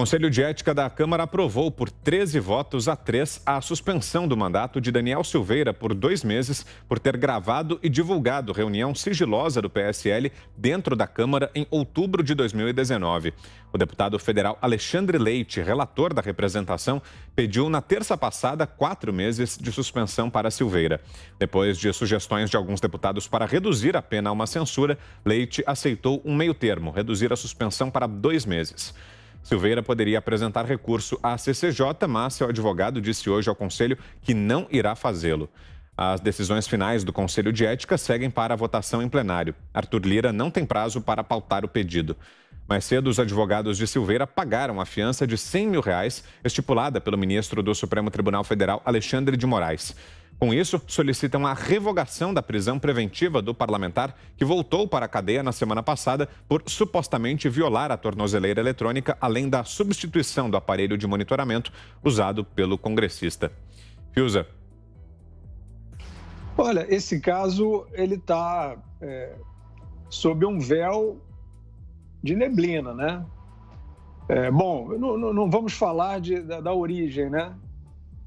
Conselho de Ética da Câmara aprovou por 13 votos a 3 a suspensão do mandato de Daniel Silveira por dois meses por ter gravado e divulgado reunião sigilosa do PSL dentro da Câmara em outubro de 2019. O deputado federal Alexandre Leite, relator da representação, pediu na terça passada quatro meses de suspensão para Silveira. Depois de sugestões de alguns deputados para reduzir a pena a uma censura, Leite aceitou um meio termo, reduzir a suspensão para dois meses. Silveira poderia apresentar recurso à CCJ, mas seu advogado disse hoje ao Conselho que não irá fazê-lo. As decisões finais do Conselho de Ética seguem para a votação em plenário. Arthur Lira não tem prazo para pautar o pedido. Mais cedo, os advogados de Silveira pagaram a fiança de 100 mil reais estipulada pelo ministro do Supremo Tribunal Federal, Alexandre de Moraes. Com isso, solicitam a revogação da prisão preventiva do parlamentar que voltou para a cadeia na semana passada por supostamente violar a tornozeleira eletrônica, além da substituição do aparelho de monitoramento usado pelo congressista. Fiuza. Olha, esse caso ele está é, sob um véu de neblina, né? É, bom, não, não, vamos falar de, da, da origem, né?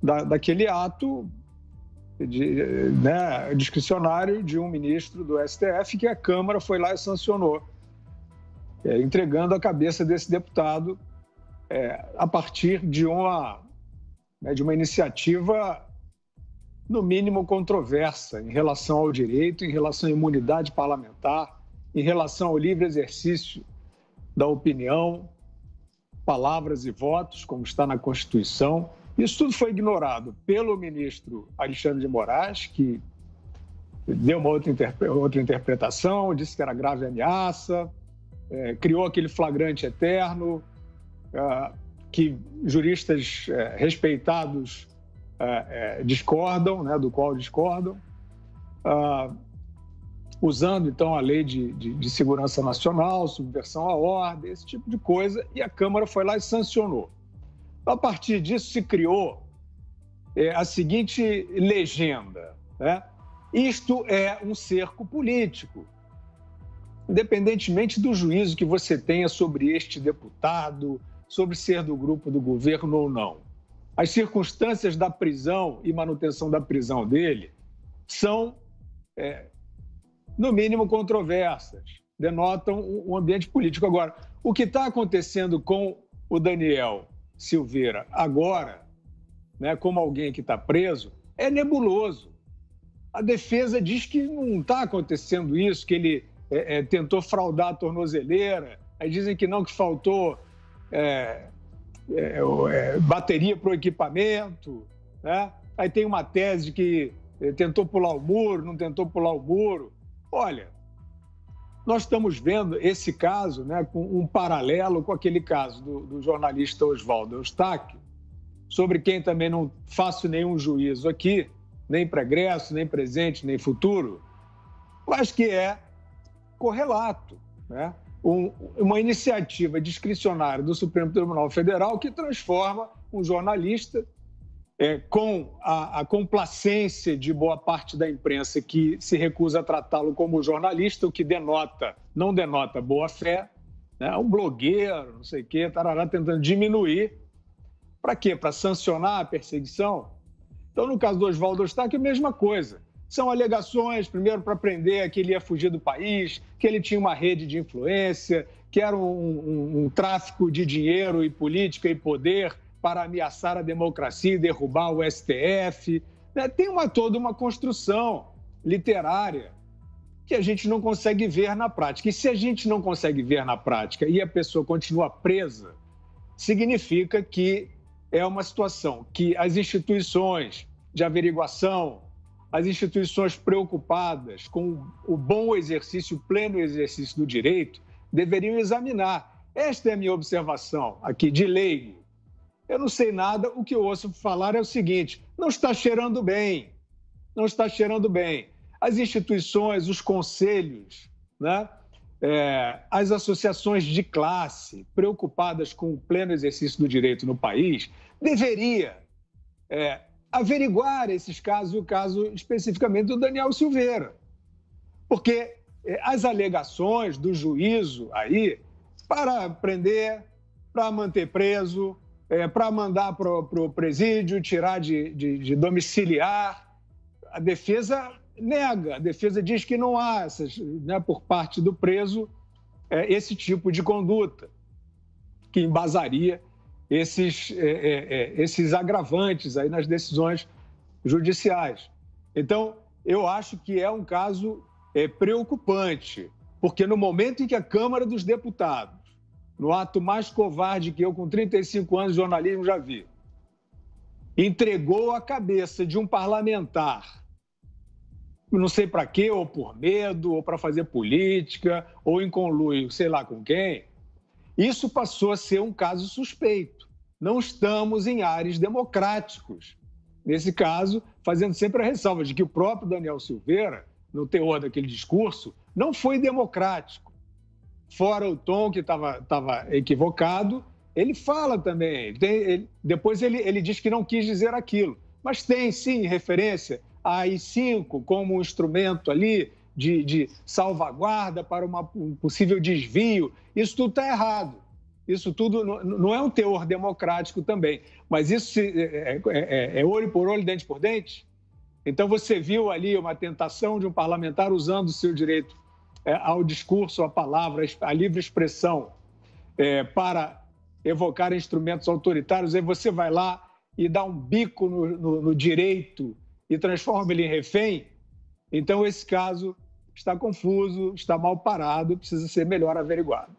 Da, daquele ato de, né, discricionário de um ministro do STF que a Câmara foi lá e sancionou, é, entregando a cabeça desse deputado é, a partir de uma, né, de uma iniciativa, no mínimo, controversa em relação ao direito, em relação à imunidade parlamentar, em relação ao livre exercício da opinião, palavras e votos, como está na Constituição. Isso tudo foi ignorado pelo ministro Alexandre de Moraes, que deu uma outra, interpre... outra interpretação, disse que era grave ameaça, é, criou aquele flagrante eterno é, que juristas é, respeitados é, é, discordam, né, do qual discordam, ah, usando então a lei de, de, de segurança nacional, subversão à ordem, esse tipo de coisa, e a Câmara foi lá e sancionou. A partir disso se criou é, a seguinte legenda: né? isto é um cerco político. Independentemente do juízo que você tenha sobre este deputado, sobre ser do grupo do governo ou não, as circunstâncias da prisão e manutenção da prisão dele são, é, no mínimo, controversas, denotam um ambiente político. Agora, o que está acontecendo com o Daniel Silveira agora, né, como alguém que está preso, é nebuloso. A defesa diz que não está acontecendo isso, que ele é, é, tentou fraudar a tornozeleira, aí dizem que não, que faltou é, é, é bateria para o equipamento, né? aí tem uma tese de que é, tentou pular o muro, não tentou pular o muro. Olha, nós estamos vendo esse caso né, com um paralelo com aquele caso do, do jornalista Oswaldo Eustáquio, sobre quem também não faço nenhum juízo aqui, nem progresso, nem presente, nem futuro, mas que é correlato, né? Um, uma iniciativa discricionária do Supremo Tribunal Federal que transforma um jornalista é, com a, a, complacência de boa parte da imprensa que se recusa a tratá-lo como jornalista, o que denota, não denota boa fé, né? um blogueiro, não sei o quê, tarará, tentando diminuir. Para quê? Para sancionar a perseguição? Então, no caso do Oswaldo Eustáquio, é a mesma coisa. São alegações, primeiro, para prender que ele ia fugir do país, que ele tinha uma rede de influência, que era um, um, um tráfico de dinheiro e política e poder para ameaçar a democracia e derrubar o STF. Né? Tem uma, toda uma construção literária que a gente não consegue ver na prática. E se a gente não consegue ver na prática e a pessoa continua presa, significa que é uma situação que as instituições de averiguação, as instituições preocupadas com o bom exercício, o pleno exercício do direito, deveriam examinar. Esta é a minha observação aqui de leigo. Eu não sei nada, o que eu ouço falar é o seguinte: não está cheirando bem, não está cheirando bem. As instituições, os conselhos, né? É, as associações de classe preocupadas com o pleno exercício do direito no país deveria é, averiguar esses casos e o caso especificamente do Daniel Silveira. Porque é, as alegações do juízo aí para prender, para manter preso, é, para mandar para o presídio, tirar de, de, de, domiciliar. A defesa nega, a defesa diz que não há, essas, né, por parte do preso, é, esse tipo de conduta que embasaria esses, é, é, é esses agravantes aí nas decisões judiciais. Então, eu acho que é um caso é, preocupante, porque no momento em que a Câmara dos Deputados no ato mais covarde que eu, com 35 anos de jornalismo, já vi. Entregou a cabeça de um parlamentar, não sei para quê, ou por medo, ou para fazer política, ou em conluio, sei lá com quem. Isso passou a ser um caso suspeito. Não estamos em ares democráticos. Nesse caso, fazendo sempre a ressalva de que o próprio Daniel Silveira, no teor daquele discurso, não foi democrático fora o tom que estava equivocado, ele fala também. Tem, ele, depois ele, ele diz que não quis dizer aquilo. Mas tem sim referência a AI-5 como um instrumento ali de, de salvaguarda para uma, um possível desvio. Isso tudo está errado. Isso tudo não, é um teor democrático também. Mas isso é é, é, é, é olho por olho, dente por dente? Então você viu ali uma tentação de um parlamentar usando o seu direito é, ao discurso, à palavra, à livre expressão é, para evocar instrumentos autoritários, aí você vai lá e dá um bico no, no, no direito e transforma ele em refém, então esse caso está confuso, está mal parado, precisa ser melhor averiguado.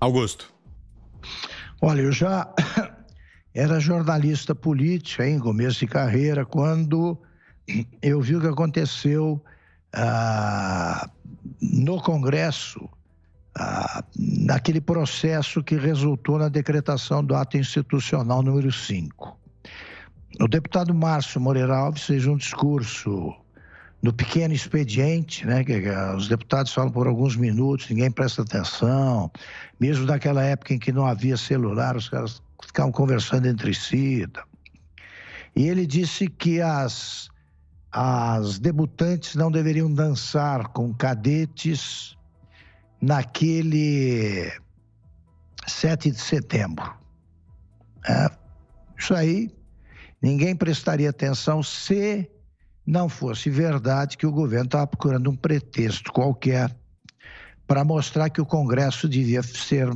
Augusto. Olha, eu já era jornalista político em começo de carreira quando eu vi o que aconteceu ah, no Congresso ah, naquele processo que resultou na decretação do ato institucional número 5. O deputado Márcio Moreira Alves fez um discurso no pequeno expediente, né, que os deputados falam por alguns minutos, ninguém presta atenção, mesmo daquela época em que não havia celular, os caras ficavam conversando entre si. E ele disse que as as debutantes não deveriam dançar com cadetes naquele 7 de setembro. É, isso aí, ninguém prestaria atenção se não fosse verdade que o governo estava procurando um pretexto qualquer para mostrar que o Congresso devia ser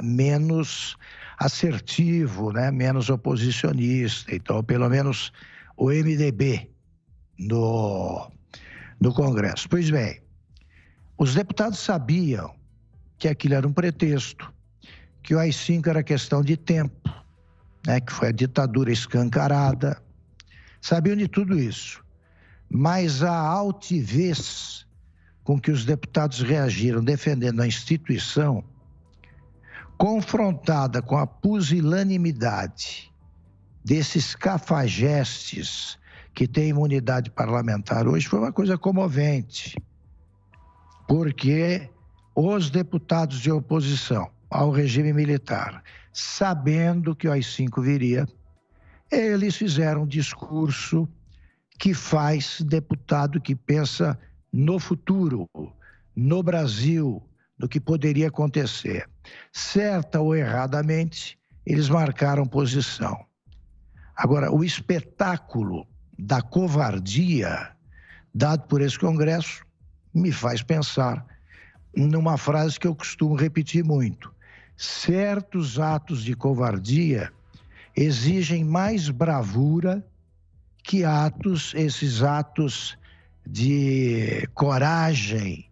menos assertivo, né? menos oposicionista. Então, pelo menos o MDB no, do Congresso. Pois bem, os deputados sabiam que aquilo era um pretexto, que o AI-5 era questão de tempo, né, que foi a ditadura escancarada. Sabiam de tudo isso. Mas a altivez com que os deputados reagiram defendendo a instituição, confrontada com a pusilanimidade desses cafajestes que tem imunidade parlamentar hoje foi uma coisa comovente, porque os deputados de oposição ao regime militar, sabendo que o AI-5 viria, eles fizeram um discurso que faz deputado que pensa no futuro, no Brasil, no que poderia acontecer. Certa ou erradamente, eles marcaram posição. Agora, o espetáculo da covardia dado por esse Congresso me faz pensar numa frase que eu costumo repetir muito: certos atos de covardia exigem mais bravura que atos, esses atos de coragem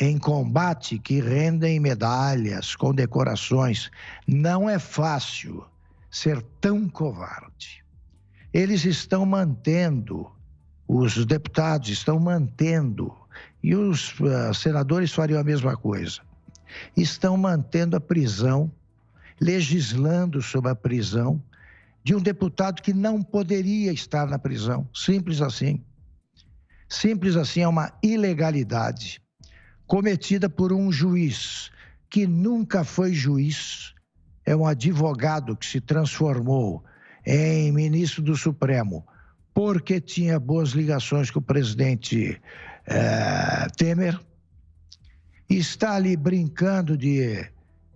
em combate que rendem medalhas, condecorações. Não é fácil ser tão covarde eles estão mantendo, os deputados estão mantendo, e os uh, senadores fariam a mesma coisa. Estão mantendo a prisão, legislando sobre a prisão de um deputado que não poderia estar na prisão. Simples assim. Simples assim é uma ilegalidade cometida por um juiz que nunca foi juiz, é um advogado que se transformou em ministro do Supremo, porque tinha boas ligações com o presidente é, Temer, está ali brincando de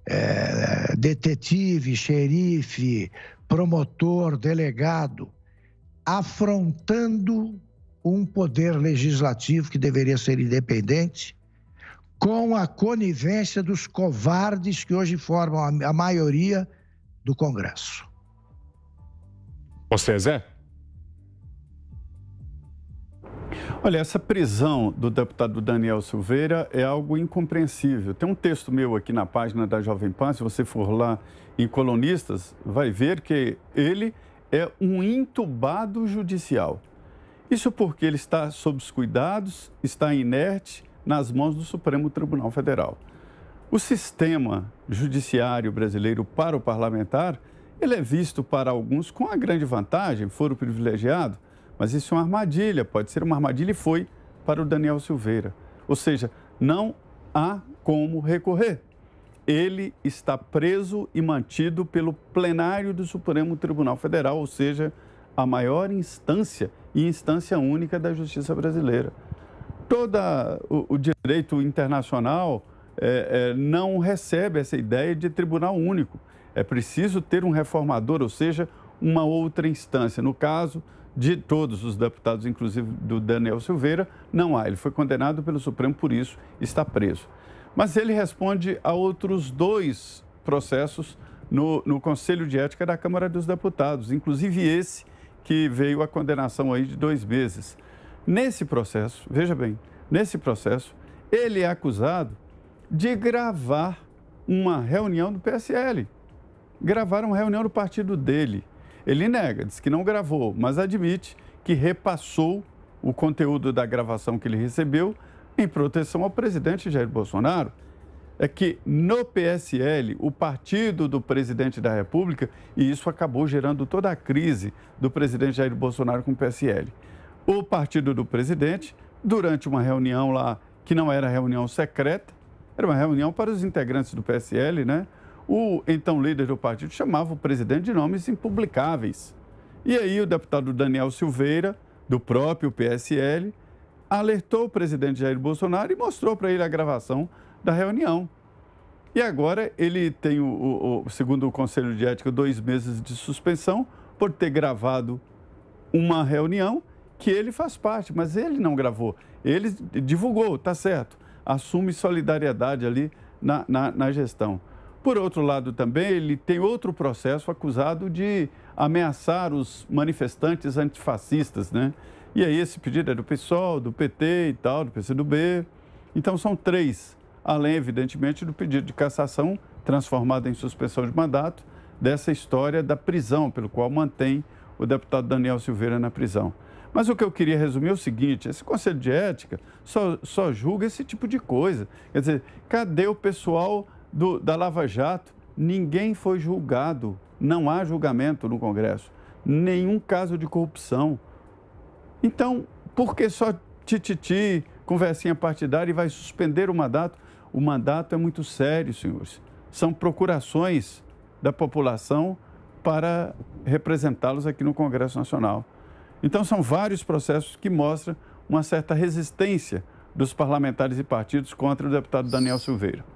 é, detetive, xerife, promotor, delegado, afrontando um poder legislativo que deveria ser independente, com a conivência dos covardes que hoje formam a maioria do Congresso. Você, Zé? Olha, essa prisão do deputado Daniel Silveira é algo incompreensível. Tem um texto meu aqui na página da Jovem Pan, se você for lá em Colonistas, vai ver que ele é um entubado judicial. Isso porque ele está sob os cuidados, está inerte nas mãos do Supremo Tribunal Federal. O sistema judiciário brasileiro para o parlamentar ele é visto para alguns com a grande vantagem, foro privilegiado, mas isso é uma armadilha, pode ser uma armadilha e foi para o Daniel Silveira. Ou seja, não há como recorrer. Ele está preso e mantido pelo plenário do Supremo Tribunal Federal, ou seja, a maior instância e instância única da justiça brasileira. Todo o, direito internacional é, é, não recebe essa ideia de tribunal único. É preciso ter um reformador, ou seja, uma outra instância. No caso de todos os deputados, inclusive do Daniel Silveira, não há. Ele foi condenado pelo Supremo, por isso está preso. Mas ele responde a outros dois processos no, no Conselho de Ética da Câmara dos Deputados, inclusive esse que veio a condenação aí de dois meses. Nesse processo, veja bem, nesse processo, ele é acusado de gravar uma reunião do PSL gravaram reunião do partido dele. Ele nega, diz que não gravou, mas admite que repassou o conteúdo da gravação que ele recebeu em proteção ao presidente Jair Bolsonaro. É que no PSL, o partido do presidente da República, e isso acabou gerando toda a crise do presidente Jair Bolsonaro com o PSL. O partido do presidente, durante uma reunião lá, que não era reunião secreta, era uma reunião para os integrantes do PSL, né? O então líder do partido chamava o presidente de nomes impublicáveis. E aí o deputado Daniel Silveira, do próprio PSL, alertou o presidente Jair Bolsonaro e mostrou para ele a gravação da reunião. E agora ele tem, o, o, o, segundo o Conselho de Ética, dois meses de suspensão por ter gravado uma reunião que ele faz parte, mas ele não gravou. Ele divulgou, tá certo. Assume solidariedade ali na, na, na gestão. Por outro lado, também ele tem outro processo acusado de ameaçar os manifestantes antifascistas, né? E aí esse pedido é do PSOL, do PT e tal, do PCdoB. Então são três, além, evidentemente, do pedido de cassação transformado em suspensão de mandato, dessa história da prisão, pelo qual mantém o deputado Daniel Silveira na prisão. Mas o que eu queria resumir é o seguinte: esse Conselho de Ética só, só julga esse tipo de coisa. Quer dizer, cadê o pessoal do, da Lava Jato, ninguém foi julgado. Não há julgamento no Congresso. Nenhum caso de corrupção. Então, por que só tititi, conversinha partidária e vai suspender o mandato? O mandato é muito sério, senhores. São procurações da população para representá-los aqui no Congresso Nacional. Então, são vários processos que mostram uma certa resistência dos parlamentares e partidos contra o deputado Daniel Silveira.